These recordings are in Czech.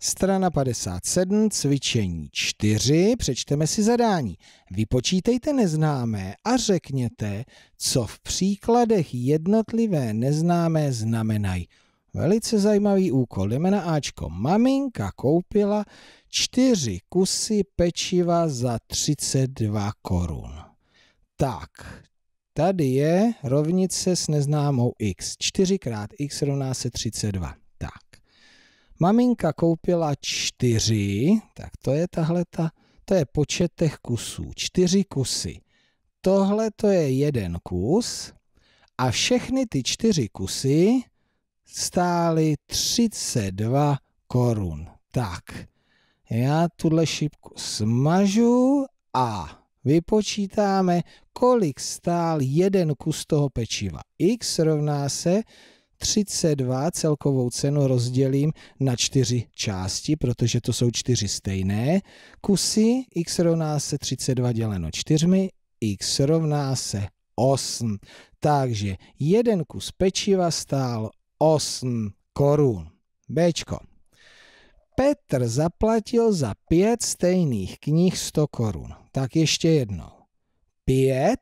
Strana 57, cvičení 4, přečteme si zadání. Vypočítejte neznámé a řekněte, co v příkladech jednotlivé neznámé znamenají. Velice zajímavý úkol. Jdeme na Ačko. Maminka koupila čtyři kusy pečiva za 32 korun. Tak, tady je rovnice s neznámou x. 4 krát x rovná se 32. Maminka koupila čtyři, tak to je tahle ta, to je počet těch kusů, čtyři kusy. Tohle to je jeden kus a všechny ty čtyři kusy stály 32 korun. Tak, já tuhle šipku smažu a vypočítáme, kolik stál jeden kus toho pečiva. x rovná se 32 celkovou cenu rozdělím na čtyři části, protože to jsou čtyři stejné kusy. x rovná se 32 děleno čtyřmi. x rovná se 8. Takže jeden kus pečiva stál 8 korun. Bčko. Petr zaplatil za pět stejných knih 100 korun. Tak ještě jednou. Pět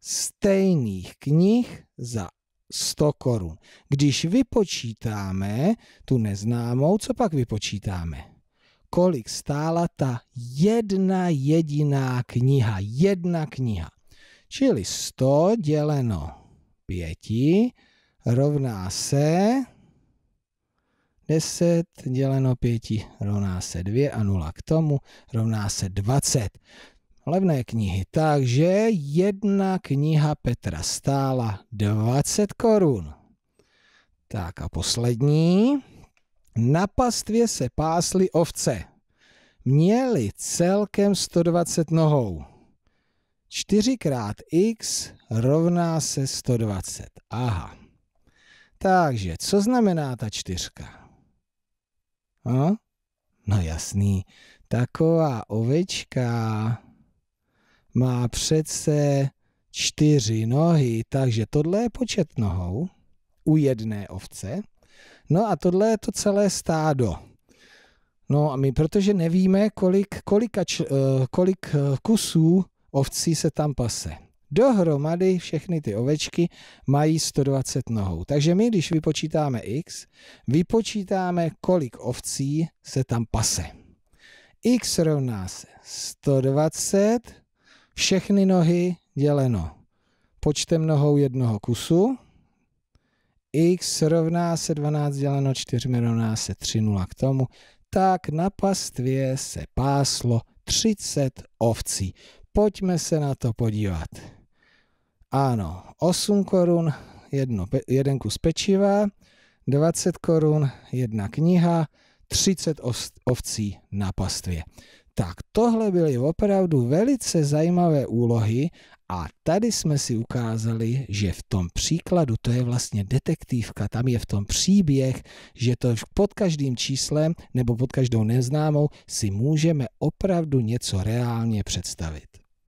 stejných knih za 100 korun. Když vypočítáme tu neznámou, co pak vypočítáme? Kolik stála ta jedna jediná kniha? Jedna kniha. Čili 100 děleno 5 rovná se 10 děleno 5 rovná se 2 a 0 k tomu rovná se 20 levné knihy. Takže jedna kniha Petra stála 20 korun. Tak a poslední. Na pastvě se pásly ovce. Měli celkem 120 nohou. 4 krát x rovná se 120. Aha. Takže, co znamená ta čtyřka? A? Hm? No jasný, taková ovečka má přece čtyři nohy, takže tohle je počet nohou u jedné ovce. No a tohle je to celé stádo. No a my, protože nevíme, kolik, kolika, eh, kolik eh, kusů ovcí se tam pase. Dohromady všechny ty ovečky mají 120 nohou. Takže my, když vypočítáme x, vypočítáme, kolik ovcí se tam pase. x rovná se 120 všechny nohy děleno počtem nohou jednoho kusu, x rovná se 12 děleno 4 rovná se 3 0 k tomu, tak na pastvě se páslo 30 ovcí. Pojďme se na to podívat. Ano, 8 korun jedno, jeden kus pečiva, 20 korun jedna kniha, 30 ovcí na pastvě. Tohle byly opravdu velice zajímavé úlohy a tady jsme si ukázali, že v tom příkladu, to je vlastně detektivka, tam je v tom příběh, že to pod každým číslem nebo pod každou neznámou si můžeme opravdu něco reálně představit.